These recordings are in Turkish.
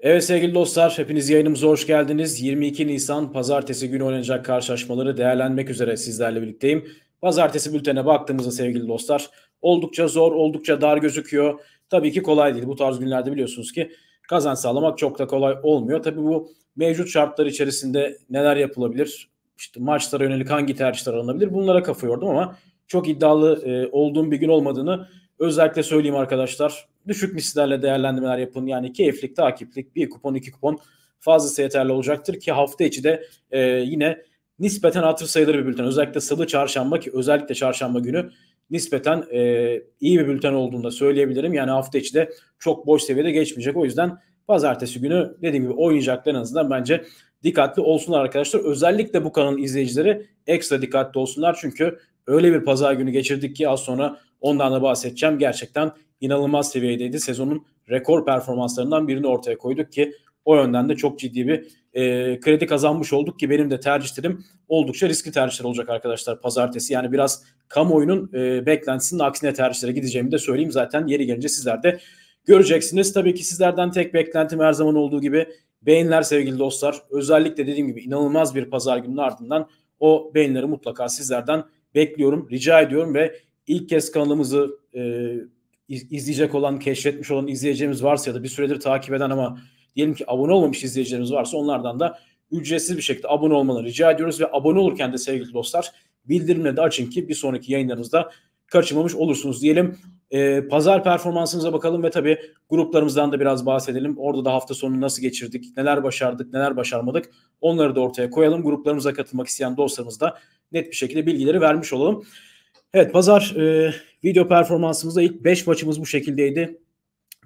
Evet sevgili dostlar hepiniz yayınımıza hoş geldiniz. 22 Nisan pazartesi günü oynanacak karşılaşmaları değerlenmek üzere sizlerle birlikteyim. Pazartesi bültene baktığımızda sevgili dostlar oldukça zor, oldukça dar gözüküyor. Tabii ki kolay değil. Bu tarz günlerde biliyorsunuz ki kazan sağlamak çok da kolay olmuyor. Tabii bu mevcut şartlar içerisinde neler yapılabilir? İşte maçlara yönelik hangi tercihler alınabilir? Bunlara kafa yordum ama çok iddialı e, olduğum bir gün olmadığını Özellikle söyleyeyim arkadaşlar. Düşük mislerle değerlendirmeler yapın. Yani keyiflik, takiplik, bir kupon, iki kupon fazlası yeterli olacaktır ki hafta içi de e, yine nispeten hatır sayılır bir bülten. Özellikle salı, çarşamba ki özellikle çarşamba günü nispeten e, iyi bir bülten olduğunu da söyleyebilirim. Yani hafta içi de çok boş seviyede geçmeyecek. O yüzden pazartesi günü dediğim gibi oynayacaklar en azından bence dikkatli olsunlar arkadaşlar. Özellikle bu kanalın izleyicileri ekstra dikkatli olsunlar. Çünkü öyle bir pazar günü geçirdik ki az sonra ondan da bahsedeceğim. Gerçekten inanılmaz seviyedeydi. Sezonun rekor performanslarından birini ortaya koyduk ki o yönden de çok ciddi bir e, kredi kazanmış olduk ki benim de tercihlerim oldukça riskli tercihler olacak arkadaşlar pazartesi. Yani biraz kamuoyunun e, beklentisinin aksine tercihlere gideceğimi de söyleyeyim. Zaten yeri gelince sizler de göreceksiniz. Tabii ki sizlerden tek beklentim her zaman olduğu gibi beğenler sevgili dostlar. Özellikle dediğim gibi inanılmaz bir pazar gününün ardından o beğenileri mutlaka sizlerden bekliyorum, rica ediyorum ve ilk kez kanalımızı e, izleyecek olan, keşfetmiş olan izleyeceğimiz varsa ya da bir süredir takip eden ama diyelim ki abone olmamış izleyicilerimiz varsa onlardan da ücretsiz bir şekilde abone olmaları rica ediyoruz ve abone olurken de sevgili dostlar bildirimleri de açın ki bir sonraki yayınlarımızda kaçırmamış olursunuz diyelim. E, pazar performansımıza bakalım ve tabii gruplarımızdan da biraz bahsedelim. Orada da hafta sonu nasıl geçirdik, neler başardık, neler başarmadık onları da ortaya koyalım. Gruplarımıza katılmak isteyen dostlarımız da net bir şekilde bilgileri vermiş olalım. Evet pazar e, video performansımızda ilk 5 maçımız bu şekildeydi.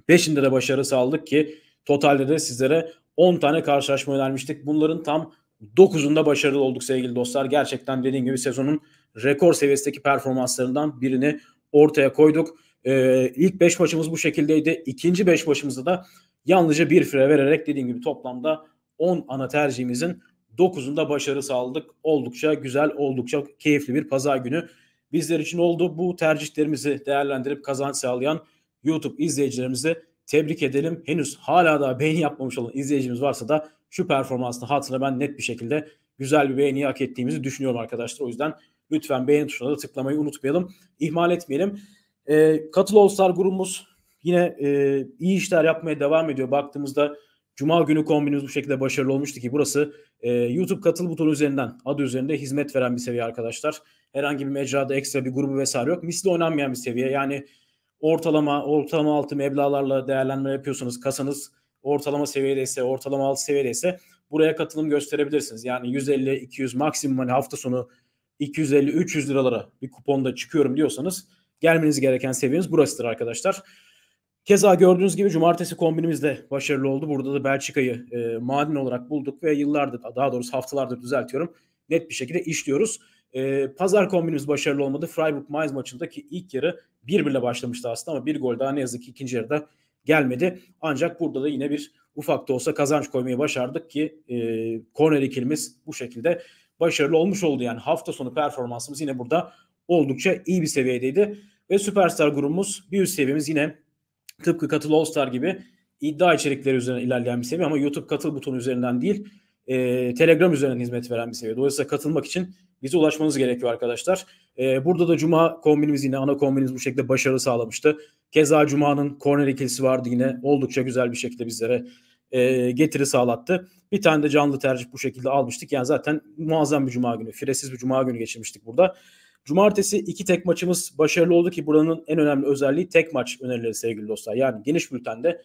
5'inde de başarı sağladık ki totalde de sizlere 10 tane karşılaşma önermiştik. Bunların tam 9'unda başarılı olduk sevgili dostlar. Gerçekten dediğim gibi sezonun rekor seviyesindeki performanslarından birini ortaya koyduk. Ee, ilk 5 maçımız bu şekildeydi. İkinci 5 maçımızda da yalnızca bir fire vererek dediğim gibi toplamda 10 ana tercihimizin 9'unda başarı sağladık. Oldukça güzel, oldukça keyifli bir pazar günü bizler için oldu. Bu tercihlerimizi değerlendirip kazanç sağlayan YouTube izleyicilerimizi tebrik edelim. Henüz hala daha beğeni yapmamış olan izleyicimiz varsa da şu performansını hatırla ben net bir şekilde güzel bir beğeni hak ettiğimizi düşünüyorum arkadaşlar. O yüzden lütfen beğeni tuşuna da tıklamayı unutmayalım. İhmal etmeyelim. E, ee, Katıl All-Star grubumuz yine e, iyi işler yapmaya devam ediyor. Baktığımızda Cuma günü kombinimiz bu şekilde başarılı olmuştu ki burası e, YouTube katıl butonu üzerinden adı üzerinde hizmet veren bir seviye arkadaşlar. Herhangi bir mecrada ekstra bir grubu vesaire yok. Misli oynanmayan bir seviye. Yani ortalama, ortalama altı meblalarla değerlenme yapıyorsanız kasanız ortalama seviyedeyse, ortalama altı seviyedeyse buraya katılım gösterebilirsiniz. Yani 150-200 maksimum hani hafta sonu 250-300 liralara bir kuponda çıkıyorum diyorsanız gelmeniz gereken seviyeniz burasıdır arkadaşlar. Keza gördüğünüz gibi cumartesi kombinimiz de başarılı oldu. Burada da Belçika'yı e, maden olarak bulduk ve yıllardır daha doğrusu haftalardır düzeltiyorum net bir şekilde işliyoruz. E, pazar kombinimiz başarılı olmadı. Freiburg Mainz maçındaki ilk yarı 1-1'le başlamıştı aslında ama bir gol daha ne yazık ki ikinci yarıda gelmedi. Ancak burada da yine bir ufak da olsa kazanç koymayı başardık ki e, korner ikilimiz bu şekilde başarılı olmuş oldu. Yani hafta sonu performansımız yine burada oldukça iyi bir seviyedeydi. Ve Süperstar grubumuz bir üst seviyemiz yine tıpkı Katıl All Star gibi iddia içerikleri üzerine ilerleyen bir seviye ama YouTube katıl butonu üzerinden değil e, Telegram üzerinden hizmet veren bir seviye. Dolayısıyla katılmak için bize ulaşmanız gerekiyor arkadaşlar. E, burada da Cuma kombinimiz yine ana kombinimiz bu şekilde başarı sağlamıştı. Keza Cuma'nın korner ikilisi vardı yine oldukça güzel bir şekilde bizlere e, getiri sağlattı. Bir tane de canlı tercih bu şekilde almıştık. Yani zaten muazzam bir cuma günü, firesiz bir cuma günü geçirmiştik burada. Cumartesi iki tek maçımız başarılı oldu ki buranın en önemli özelliği tek maç önerileri sevgili dostlar. Yani geniş bültende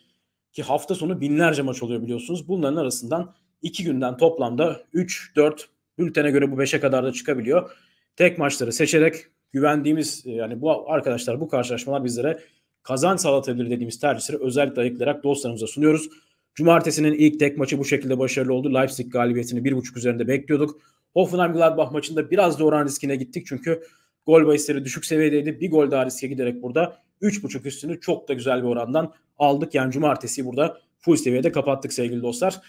ki hafta sonu binlerce maç oluyor biliyorsunuz. Bunların arasından iki günden toplamda 3, 4 bültene göre bu 5'e kadar da çıkabiliyor. Tek maçları seçerek güvendiğimiz e, yani bu arkadaşlar bu karşılaşmalar bizlere kazanç sağlatabilir dediğimiz tercihleri özellikle ayıklayarak dostlarımıza sunuyoruz. Cumartesinin ilk tek maçı bu şekilde başarılı oldu. Leipzig galibiyetini 1.5 üzerinde bekliyorduk. Hoffenheim Gladbach maçında biraz da oran riskine gittik çünkü gol bahisleri düşük seviyedeydi. Bir gol daha riske giderek burada 3.5 üstünü çok da güzel bir orandan aldık. Yani cumartesi burada full seviyede kapattık sevgili dostlar.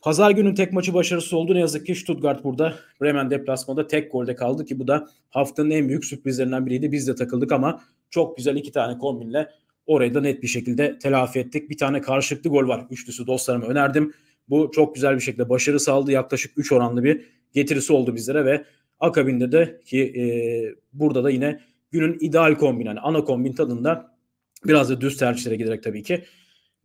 Pazar günün tek maçı başarısı oldu. Ne yazık ki Stuttgart burada Bremen deplasmada tek golde kaldı ki bu da haftanın en büyük sürprizlerinden biriydi. Biz de takıldık ama çok güzel iki tane kombinle orayı da net bir şekilde telafi ettik. Bir tane karşılıklı gol var. Üçlüsü dostlarıma önerdim. Bu çok güzel bir şekilde başarı sağladı. Yaklaşık 3 oranlı bir getirisi oldu bizlere ve akabinde de ki e, burada da yine günün ideal kombin yani ana kombin tadında biraz da düz tercihlere giderek tabii ki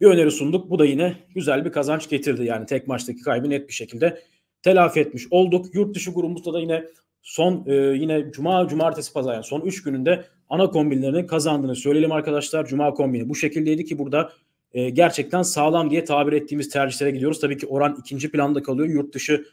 bir öneri sunduk. Bu da yine güzel bir kazanç getirdi. Yani tek maçtaki kaybı net bir şekilde telafi etmiş olduk. Yurt dışı grubumuzda da yine son e, yine cuma cumartesi pazar yani son 3 gününde ana kombinlerini kazandığını söyleyelim arkadaşlar. Cuma kombini bu şekildeydi ki burada e, gerçekten sağlam diye tabir ettiğimiz tercihlere gidiyoruz. Tabii ki oran ikinci planda kalıyor. Yurt dışı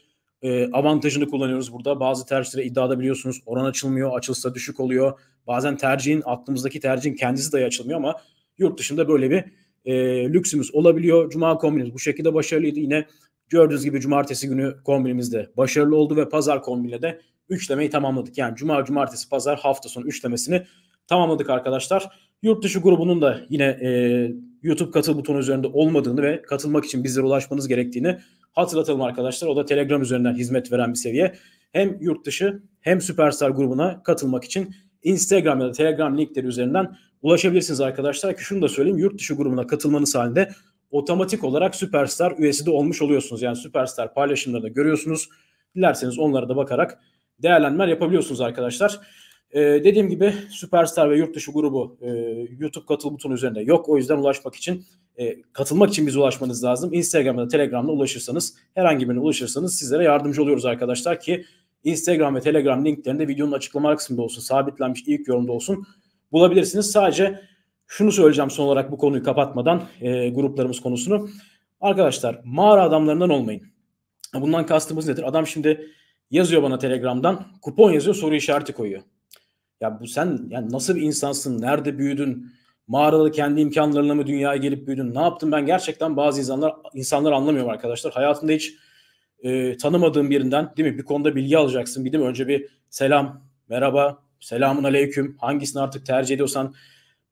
e, avantajını kullanıyoruz burada. Bazı tercihlere iddiada biliyorsunuz oran açılmıyor, açılsa düşük oluyor. Bazen tercihin, aklımızdaki tercihin kendisi dahi açılmıyor ama yurt dışında böyle bir e, lüksümüz olabiliyor. Cuma kombinimiz bu şekilde başarılıydı. Yine gördüğünüz gibi cumartesi günü kombinimiz de başarılı oldu ve pazar kombinle de üçlemeyi tamamladık. Yani cuma, cumartesi, pazar hafta sonu üçlemesini tamamladık arkadaşlar. Yurt dışı grubunun da yine e, YouTube katıl butonu üzerinde olmadığını ve katılmak için bizlere ulaşmanız gerektiğini Hatırlatalım arkadaşlar o da Telegram üzerinden hizmet veren bir seviye. Hem yurt dışı hem Süperstar grubuna katılmak için Instagram ya da Telegram linkleri üzerinden ulaşabilirsiniz arkadaşlar. Ki şunu da söyleyeyim yurt dışı grubuna katılmanız halinde otomatik olarak Süperstar üyesi de olmuş oluyorsunuz. Yani Süperstar paylaşımlarını da görüyorsunuz. Dilerseniz onlara da bakarak değerlenmeler yapabiliyorsunuz arkadaşlar. Ee, dediğim gibi Süperstar ve yurtdışı grubu e, YouTube katıl butonu üzerinde yok. O yüzden ulaşmak için e, katılmak için bize ulaşmanız lazım. Instagram'da, Telegram'da ulaşırsanız, herhangi birine ulaşırsanız sizlere yardımcı oluyoruz arkadaşlar ki Instagram ve Telegram linklerinde videonun açıklama kısmında olsun, sabitlenmiş ilk yorumda olsun bulabilirsiniz. Sadece şunu söyleyeceğim son olarak bu konuyu kapatmadan e, gruplarımız konusunu. Arkadaşlar mağara adamlarından olmayın. Bundan kastımız nedir? Adam şimdi yazıyor bana Telegram'dan, kupon yazıyor, soru işareti koyuyor. Ya bu sen yani nasıl bir insansın? Nerede büyüdün? Mağarada kendi imkanlarına mı dünyaya gelip büyüdün? Ne yaptın? Ben gerçekten bazı insanlar insanlar anlamıyorum arkadaşlar. Hayatında hiç e, tanımadığın birinden değil mi? Bir konuda bilgi alacaksın. Bir de önce bir selam, merhaba, selamun aleyküm. Hangisini artık tercih ediyorsan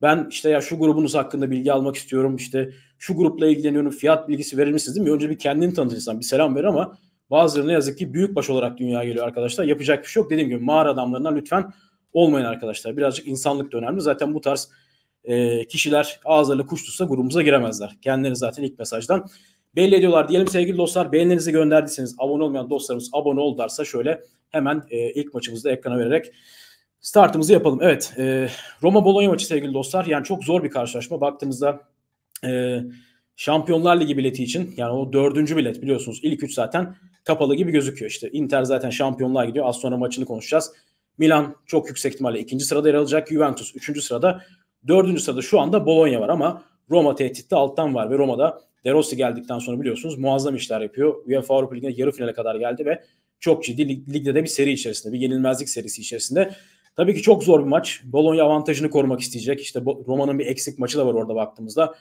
ben işte ya şu grubunuz hakkında bilgi almak istiyorum. İşte şu grupla ilgileniyorum. Fiyat bilgisi verir misiniz değil mi? Önce bir kendini tanıtırsan bir selam ver ama bazıları ne yazık ki büyük baş olarak dünyaya geliyor arkadaşlar. Yapacak bir şey yok. Dediğim gibi mağara adamlarından lütfen olmayın arkadaşlar. Birazcık insanlık da önemli. Zaten bu tarz e, kişiler ağızlarıyla kuş tutsa grubumuza giremezler. Kendileri zaten ilk mesajdan belli ediyorlar. Diyelim sevgili dostlar beğenilerinizi gönderdiyseniz abone olmayan dostlarımız abone oldarsa şöyle hemen e, ilk maçımızda ekrana vererek startımızı yapalım. Evet e, Roma-Bologna maçı sevgili dostlar. Yani çok zor bir karşılaşma. Baktığımızda e, Şampiyonlar Ligi bileti için yani o dördüncü bilet biliyorsunuz ilk üç zaten kapalı gibi gözüküyor. İşte Inter zaten şampiyonlar gidiyor. Az sonra maçını konuşacağız. Milan çok yüksek ihtimalle ikinci sırada yer alacak. Juventus üçüncü sırada. Dördüncü sırada şu anda Bologna var ama Roma tehditte alttan var ve Roma'da De Rossi geldikten sonra biliyorsunuz muazzam işler yapıyor. UEFA Avrupa Ligi'ne yarı finale kadar geldi ve çok ciddi lig, ligde de bir seri içerisinde, bir yenilmezlik serisi içerisinde. Tabii ki çok zor bir maç. Bologna avantajını korumak isteyecek. İşte Roma'nın bir eksik maçı da var orada baktığımızda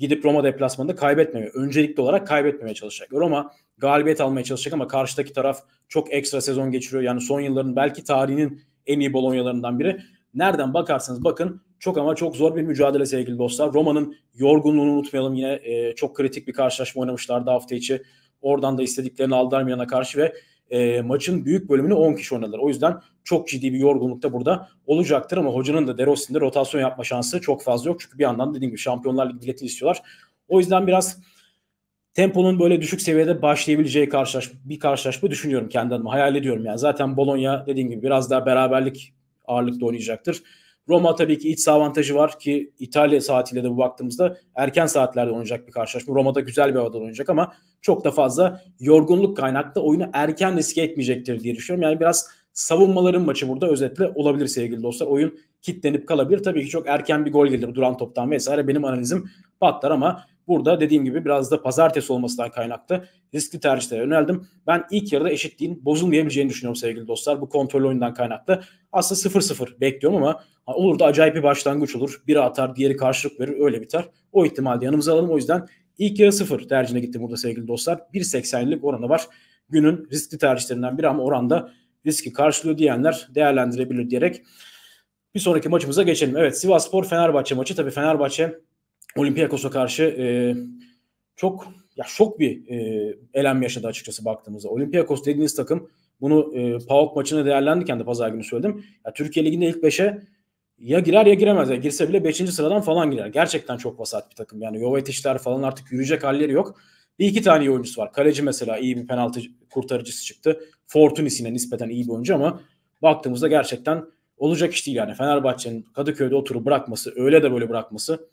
gidip Roma deplasmanında kaybetmemeye, öncelikli olarak kaybetmemeye çalışacak. Roma galibiyet almaya çalışacak ama karşıdaki taraf çok ekstra sezon geçiriyor. Yani son yılların belki tarihinin en iyi Bolonyalarından biri. Nereden bakarsanız bakın çok ama çok zor bir mücadele sevgili dostlar. Roma'nın yorgunluğunu unutmayalım. Yine e, çok kritik bir karşılaşma oynamışlardı hafta içi. Oradan da istediklerini aldılar karşı ve e, maçın büyük bölümünü 10 kişi oynarlar. O yüzden çok ciddi bir yorgunlukta burada olacaktır ama hocanın da Deros'un rotasyon yapma şansı çok fazla yok. Çünkü bir yandan dediğim gibi Şampiyonlar Ligi bileti istiyorlar. O yüzden biraz temponun böyle düşük seviyede başlayabileceği karşılaş bir karşılaşma düşünüyorum kendi adıma. Hayal ediyorum yani. Zaten Bologna dediğim gibi biraz daha beraberlik ağırlıkta oynayacaktır. Roma tabii ki iç avantajı var ki İtalya saatiyle de bu baktığımızda erken saatlerde oynayacak bir karşılaşma. Roma'da güzel bir havada oynayacak ama çok da fazla yorgunluk kaynaklı oyunu erken riske etmeyecektir diye düşünüyorum. Yani biraz savunmaların maçı burada özetle olabilir sevgili dostlar. Oyun kitlenip kalabilir. Tabii ki çok erken bir gol gelir duran toptan vesaire. Benim analizim patlar ama burada dediğim gibi biraz da pazartesi olmasından kaynaklı riskli tercihlere yöneldim. Ben ilk yarıda eşitliğin bozulmayabileceğini düşünüyorum sevgili dostlar. Bu kontrol oyundan kaynaklı. Aslında 0-0 bekliyorum ama olur da acayip bir başlangıç olur. Biri atar, diğeri karşılık verir, öyle biter. O ihtimali yanımıza alalım. O yüzden ilk yarı 0 tercihine gittim burada sevgili dostlar. 1.80'lik oranı var. Günün riskli tercihlerinden biri ama oranda riski karşılıyor diyenler değerlendirebilir diyerek bir sonraki maçımıza geçelim. Evet Sivaspor Fenerbahçe maçı. Tabii Fenerbahçe Olympiakos'a karşı e, çok ya şok bir e, elem yaşadı açıkçası baktığımızda. Olympiakos dediğiniz takım bunu e, PAOK maçını değerlendirirken de pazar günü söyledim. Ya, Türkiye Ligi'nde ilk 5'e ya girer ya giremez. Ya girse bile 5. sıradan falan girer. Gerçekten çok vasat bir takım. Yani Jovetişler falan artık yürüyecek halleri yok. Bir iki tane iyi oyuncusu var. Kaleci mesela iyi bir penaltı kurtarıcısı çıktı. Fortunisine nispeten iyi bir oyuncu ama baktığımızda gerçekten olacak iş değil yani. Fenerbahçe'nin Kadıköy'de oturup bırakması, öyle de böyle bırakması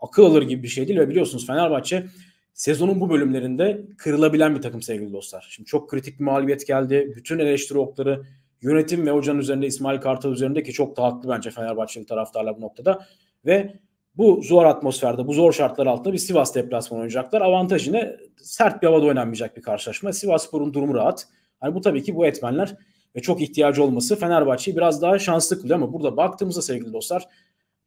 akıl alır gibi bir şey değil ve biliyorsunuz Fenerbahçe sezonun bu bölümlerinde kırılabilen bir takım sevgili dostlar. Şimdi çok kritik bir mağlubiyet geldi. Bütün eleştiri okları yönetim ve hocanın üzerinde İsmail Kartal üzerinde ki çok da haklı bence Fenerbahçe'nin taraftarlar bu noktada. Ve bu zor atmosferde, bu zor şartlar altında bir Sivas deplasmanı oynayacaklar. Avantajı ne? Sert bir havada oynanmayacak bir karşılaşma. Sivas sporun durumu rahat. Hani bu tabii ki bu etmenler ve çok ihtiyacı olması Fenerbahçe'yi biraz daha şanslı kılıyor ama burada baktığımızda sevgili dostlar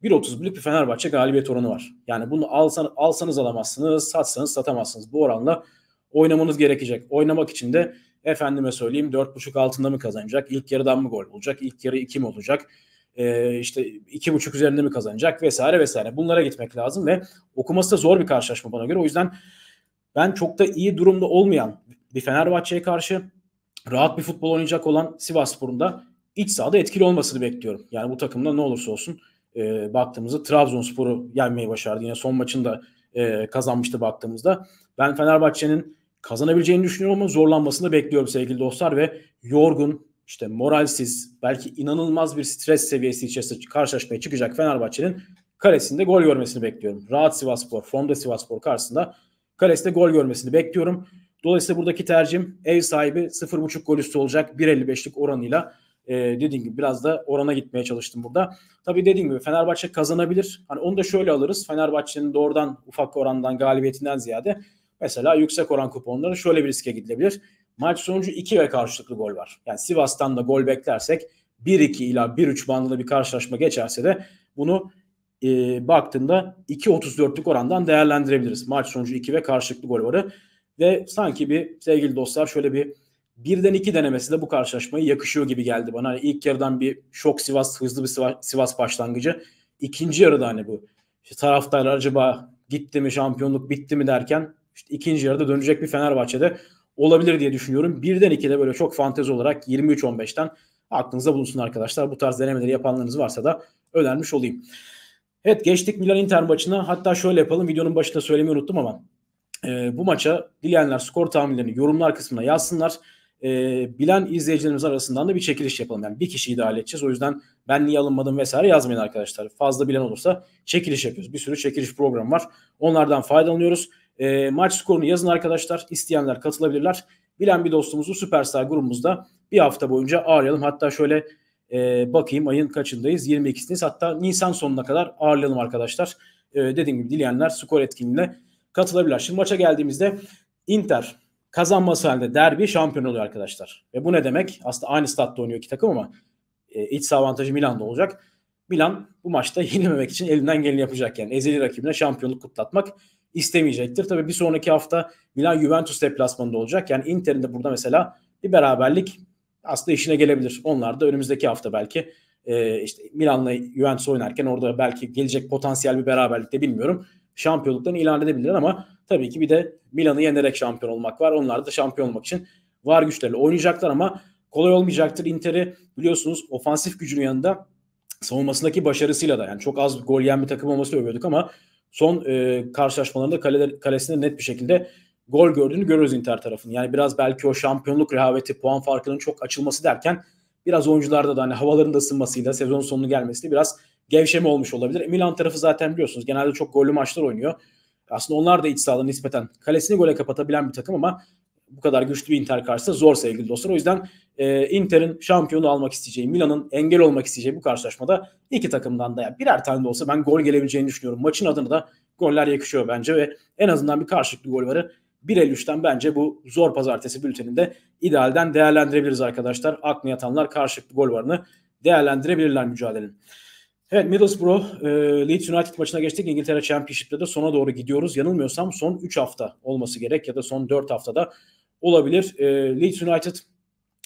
1.31'lik bir Fenerbahçe galibiyet oranı var. Yani bunu alsan, alsanız alamazsınız, satsanız satamazsınız. Bu oranla oynamanız gerekecek. Oynamak için de efendime söyleyeyim 4.5 altında mı kazanacak, İlk yarıdan mı gol olacak, İlk yarı 2 mi olacak, e, işte iki buçuk üzerinde mi kazanacak vesaire vesaire. Bunlara gitmek lazım ve okuması da zor bir karşılaşma bana göre. O yüzden ben çok da iyi durumda olmayan bir Fenerbahçe'ye karşı rahat bir futbol oynayacak olan Sivas Spor'un iç sahada etkili olmasını bekliyorum. Yani bu takımda ne olursa olsun e, baktığımızda Trabzonspor'u yenmeyi başardı. Yine son maçında e, kazanmıştı baktığımızda. Ben Fenerbahçe'nin kazanabileceğini düşünüyorum ama zorlanmasını bekliyorum sevgili dostlar ve yorgun, işte moralsiz, belki inanılmaz bir stres seviyesi içerisinde karşılaşmaya çıkacak Fenerbahçe'nin kalesinde gol görmesini bekliyorum. Rahat Sivaspor, formda Sivaspor karşısında kalesinde gol görmesini bekliyorum. Dolayısıyla buradaki tercihim ev sahibi 0.5 gol üstü olacak 1.55'lik oranıyla e, dediğim gibi biraz da orana gitmeye çalıştım burada. Tabii dediğim gibi Fenerbahçe kazanabilir. Hani onu da şöyle alırız. Fenerbahçe'nin doğrudan ufak orandan galibiyetinden ziyade mesela yüksek oran kuponları şöyle bir riske gidilebilir. Maç sonucu 2 ve karşılıklı gol var. Yani Sivas'tan da gol beklersek 1-2 ila 1-3 bandında bir karşılaşma geçerse de bunu e, baktığında 2.34'lük orandan değerlendirebiliriz. Maç sonucu 2 ve karşılıklı gol varı. Ve sanki bir sevgili dostlar şöyle bir birden iki denemesi de bu karşılaşmayı yakışıyor gibi geldi bana. Hani ilk yarıdan bir şok Sivas, hızlı bir Sivas, Sivas başlangıcı. İkinci yarıda hani bu işte taraftarlar acaba gitti mi şampiyonluk bitti mi derken işte ikinci yarıda dönecek bir Fenerbahçe'de olabilir diye düşünüyorum. Birden ikide böyle çok fantezi olarak 23-15'ten aklınıza bulunsun arkadaşlar. Bu tarz denemeleri yapanlarınız varsa da önermiş olayım. Evet geçtik Milan Inter maçına. Hatta şöyle yapalım. Videonun başında söylemeyi unuttum ama e, bu maça dileyenler skor tahminlerini yorumlar kısmına yazsınlar. E, bilen izleyicilerimiz arasından da bir çekiliş yapalım. Yani bir kişiyi dahil edeceğiz. O yüzden ben niye alınmadım vesaire yazmayın arkadaşlar. Fazla bilen olursa çekiliş yapıyoruz. Bir sürü çekiliş programı var. Onlardan faydalanıyoruz. E, maç skorunu yazın arkadaşlar. İsteyenler katılabilirler. Bilen bir dostumuzu Süperstar grubumuzda bir hafta boyunca ağırlayalım. Hatta şöyle e, bakayım ayın kaçındayız? 22'sindeyiz. Hatta Nisan sonuna kadar ağırlayalım arkadaşlar. E, dediğim gibi dileyenler skor etkinliğine katılabilirler. Şimdi maça geldiğimizde Inter kazanması halinde derbi şampiyon oluyor arkadaşlar. Ve bu ne demek? Aslında aynı statta oynuyor iki takım ama e, iç saha avantajı Milan'da olacak. Milan bu maçta yenilmemek için elinden geleni yapacak yani. Ezeli rakibine şampiyonluk kutlatmak istemeyecektir. Tabii bir sonraki hafta Milan Juventus deplasmanında olacak. Yani Inter'in de burada mesela bir beraberlik aslında işine gelebilir. Onlar da önümüzdeki hafta belki e, işte Milan'la Juventus oynarken orada belki gelecek potansiyel bir beraberlikte bilmiyorum. Şampiyonluklarını ilan edebilirler ama tabii ki bir de Milan'ı yenerek şampiyon olmak var. Onlar da şampiyon olmak için var güçlerle oynayacaklar ama kolay olmayacaktır. Inter'i biliyorsunuz ofansif gücünün yanında savunmasındaki başarısıyla da yani çok az gol yiyen bir takım olması övüyorduk ama son e, karşılaşmalarında kale, kalesinde net bir şekilde gol gördüğünü görüyoruz Inter tarafının. Yani biraz belki o şampiyonluk rehaveti, puan farkının çok açılması derken biraz oyuncularda da hani havaların da ısınmasıyla sezon sonunu gelmesiyle biraz gevşeme olmuş olabilir. Milan tarafı zaten biliyorsunuz genelde çok gollü maçlar oynuyor. Aslında onlar da iç sahada nispeten kalesini gole kapatabilen bir takım ama bu kadar güçlü bir Inter karşısında zor sevgili dostlar. O yüzden e, Inter'in şampiyonu almak isteyeceği, Milan'ın engel olmak isteyeceği bu karşılaşmada iki takımdan da yani birer tane de olsa ben gol gelebileceğini düşünüyorum. Maçın adını da goller yakışıyor bence ve en azından bir karşılıklı gol varı 1.53'ten bence bu zor pazartesi bülteninde idealden değerlendirebiliriz arkadaşlar. aklına yatanlar karşılıklı gol varını değerlendirebilirler mücadelenin. Evet Middlesbrough e, Leeds United maçına geçtik. İngiltere Championship'te de sona doğru gidiyoruz. Yanılmıyorsam son 3 hafta olması gerek ya da son 4 haftada olabilir. E, Leeds United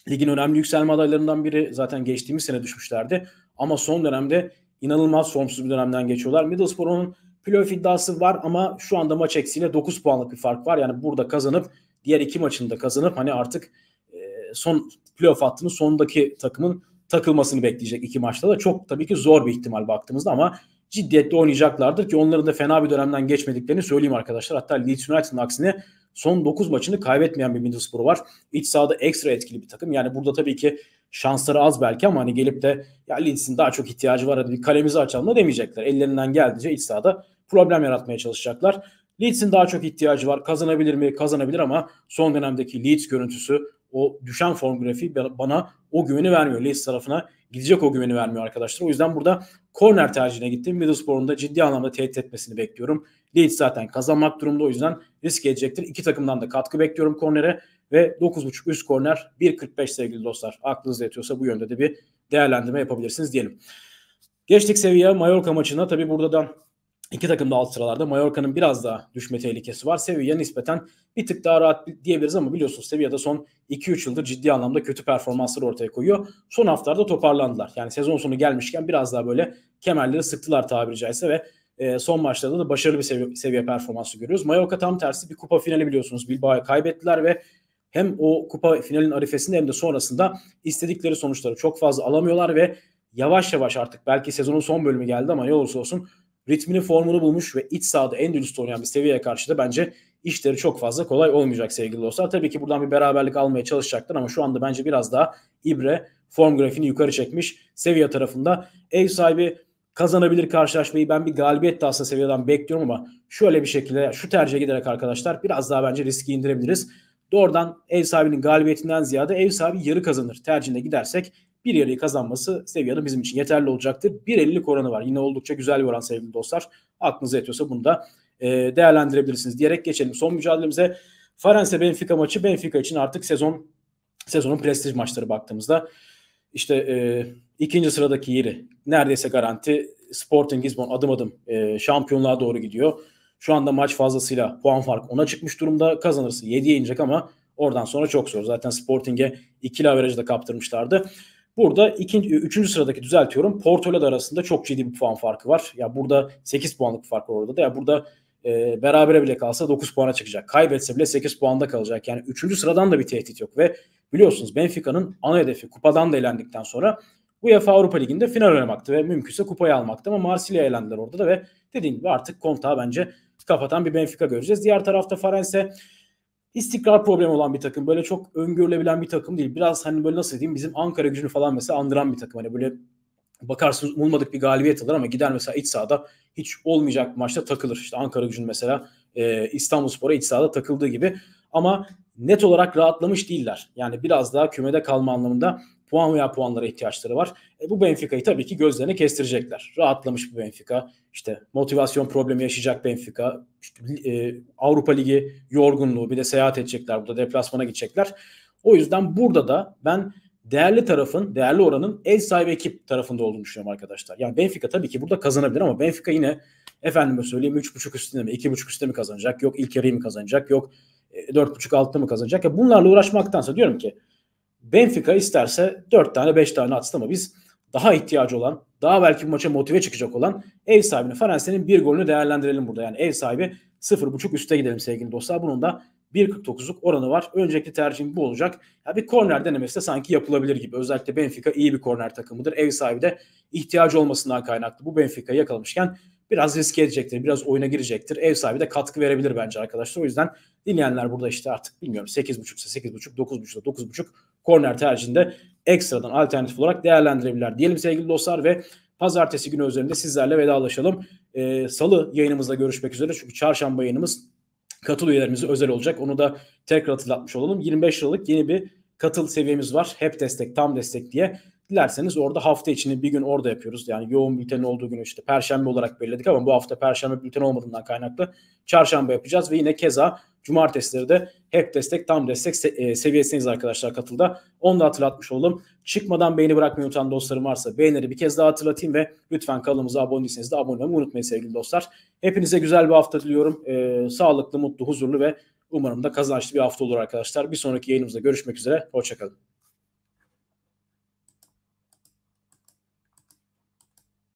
Ligin önemli yükselme adaylarından biri zaten geçtiğimiz sene düşmüşlerdi. Ama son dönemde inanılmaz formsuz bir dönemden geçiyorlar. Middlesbrough onun playoff iddiası var ama şu anda maç eksiğiyle 9 puanlık bir fark var. Yani burada kazanıp diğer iki maçını da kazanıp hani artık e, son playoff hattının sondaki takımın takılmasını bekleyecek iki maçta da çok tabii ki zor bir ihtimal baktığımızda ama ciddiyetle oynayacaklardır ki onların da fena bir dönemden geçmediklerini söyleyeyim arkadaşlar. Hatta Leeds United'ın aksine son 9 maçını kaybetmeyen bir Middlesbrough var. İç sahada ekstra etkili bir takım. Yani burada tabii ki şansları az belki ama hani gelip de ya Leeds'in daha çok ihtiyacı var hadi bir kalemizi açalım da demeyecekler. Ellerinden geldiğince iç sahada problem yaratmaya çalışacaklar. Leeds'in daha çok ihtiyacı var. Kazanabilir mi? Kazanabilir ama son dönemdeki Leeds görüntüsü o düşen form grafiği bana o güveni vermiyor. Leeds tarafına gidecek o güveni vermiyor arkadaşlar. O yüzden burada korner tercihine gittim. Middlesbrough'un da ciddi anlamda tehdit etmesini bekliyorum. Leeds zaten kazanmak durumda o yüzden risk edecektir. İki takımdan da katkı bekliyorum kornere ve 9.5 üst korner 1.45 sevgili dostlar. Aklınızda yatıyorsa bu yönde de bir değerlendirme yapabilirsiniz diyelim. Geçtik seviye Mallorca maçına. Tabi buradan İki takım da alt sıralarda. Mallorca'nın biraz daha düşme tehlikesi var. Sevilla nispeten bir tık daha rahat diyebiliriz ama biliyorsunuz Sevilla'da son 2-3 yıldır ciddi anlamda kötü performansları ortaya koyuyor. Son haftalarda toparlandılar. Yani sezon sonu gelmişken biraz daha böyle kemerleri sıktılar tabiri caizse ve e, son maçlarda da başarılı bir seviye, seviye performansı görüyoruz. Mallorca tam tersi bir kupa finali biliyorsunuz. Bilbao'ya kaybettiler ve hem o kupa finalin arifesinde hem de sonrasında istedikleri sonuçları çok fazla alamıyorlar ve yavaş yavaş artık belki sezonun son bölümü geldi ama ne olursa olsun ritmini formunu bulmuş ve iç sahada Endülüs'te oynayan bir seviyeye karşı da bence işleri çok fazla kolay olmayacak sevgili dostlar. Tabii ki buradan bir beraberlik almaya çalışacaklar ama şu anda bence biraz daha İbre form grafiğini yukarı çekmiş seviye tarafında. Ev sahibi kazanabilir karşılaşmayı ben bir galibiyet de seviyeden bekliyorum ama şöyle bir şekilde şu tercihe giderek arkadaşlar biraz daha bence riski indirebiliriz. Doğrudan ev sahibinin galibiyetinden ziyade ev sahibi yarı kazanır tercihine gidersek bir yarıyı kazanması Sevilla'nın bizim için yeterli olacaktır. 1.50'lik oranı var. Yine oldukça güzel bir oran sevgili dostlar. Aklınıza yetiyorsa bunu da e, değerlendirebilirsiniz diyerek geçelim son mücadelemize. Farense Benfica maçı Benfica için artık sezon sezonun prestij maçları baktığımızda işte e, ikinci sıradaki yeri neredeyse garanti Sporting Lisbon adım adım e, şampiyonluğa doğru gidiyor. Şu anda maç fazlasıyla puan fark ona çıkmış durumda. Kazanırsa 7'ye inecek ama oradan sonra çok zor. Zaten Sporting'e ikili averajı da kaptırmışlardı. Burada ikinci, üçüncü sıradaki düzeltiyorum. Porto ile arasında çok ciddi bir puan farkı var. Ya burada 8 puanlık bir fark var orada da. Ya burada e, berabere bile kalsa 9 puana çıkacak. Kaybetse bile 8 puanda kalacak. Yani üçüncü sıradan da bir tehdit yok ve biliyorsunuz Benfica'nın ana hedefi kupadan da elendikten sonra UEFA Avrupa Ligi'nde final oynamaktı ve mümkünse kupayı almaktı ama Marsilya elendiler orada da ve dediğim gibi artık kontağı bence kapatan bir Benfica göreceğiz. Diğer tarafta Farense istikrar problemi olan bir takım. Böyle çok öngörülebilen bir takım değil. Biraz hani böyle nasıl diyeyim bizim Ankara gücünü falan mesela andıran bir takım. Hani böyle bakarsınız umulmadık bir galibiyet alır ama gider mesela iç sahada hiç olmayacak maçta takılır. İşte Ankara gücünün mesela e, İstanbul Spor'a iç sahada takıldığı gibi. Ama net olarak rahatlamış değiller. Yani biraz daha kümede kalma anlamında puan veya puanlara ihtiyaçları var. E, bu Benfica'yı tabii ki gözlerine kestirecekler. Rahatlamış bu Benfica. İşte motivasyon problemi yaşayacak Benfica. İşte, e, Avrupa Ligi yorgunluğu bir de seyahat edecekler. Burada deplasmana gidecekler. O yüzden burada da ben değerli tarafın, değerli oranın ev sahibi ekip tarafında olduğunu düşünüyorum arkadaşlar. Yani Benfica tabii ki burada kazanabilir ama Benfica yine efendime söyleyeyim 3.5 üstüne mi, 2.5 üstüne mi kazanacak? Yok ilk yarıyı mı kazanacak? Yok 4.5 e, altta mı kazanacak? Ya bunlarla uğraşmaktansa diyorum ki Benfica isterse 4 tane 5 tane atsın ama biz daha ihtiyacı olan, daha belki bu maça motive çıkacak olan ev sahibini Fenerbahçe'nin bir golünü değerlendirelim burada. Yani ev sahibi 0.5 üste gidelim sevgili dostlar. Bunun da 1.49'luk oranı var. Öncelikli tercihim bu olacak. Ya bir korner denemesi de sanki yapılabilir gibi. Özellikle Benfica iyi bir korner takımıdır. Ev sahibi de ihtiyacı olmasından kaynaklı. Bu Benfica'yı yakalamışken biraz riske edecektir. Biraz oyuna girecektir. Ev sahibi de katkı verebilir bence arkadaşlar. O yüzden dinleyenler burada işte artık bilmiyorum 8.5 ise 8.5, 9.5 ise 9.5 korner tercihinde ekstradan alternatif olarak değerlendirebilirler. Diyelim sevgili dostlar ve pazartesi günü üzerinde sizlerle vedalaşalım. Ee, Salı yayınımızda görüşmek üzere. Çünkü çarşamba yayınımız katıl üyelerimize özel olacak. Onu da tekrar hatırlatmış olalım. 25 liralık yeni bir katıl seviyemiz var. Hep destek, tam destek diye. Dilerseniz orada hafta içinde bir gün orada yapıyoruz. Yani yoğun bültenin olduğu günü işte perşembe olarak belirledik ama bu hafta perşembe bülten olmadığından kaynaklı çarşamba yapacağız ve yine keza cumartesileri de hep destek tam destek se- e, seviyesindeyiz arkadaşlar katılda. Onu da hatırlatmış oldum. Çıkmadan beğeni bırakmayı unutan dostlarım varsa beğenileri bir kez daha hatırlatayım ve lütfen kanalımıza abone değilseniz de abone olmayı unutmayın sevgili dostlar. Hepinize güzel bir hafta diliyorum. E, sağlıklı, mutlu, huzurlu ve umarım da kazançlı bir hafta olur arkadaşlar. Bir sonraki yayınımızda görüşmek üzere. Hoşçakalın.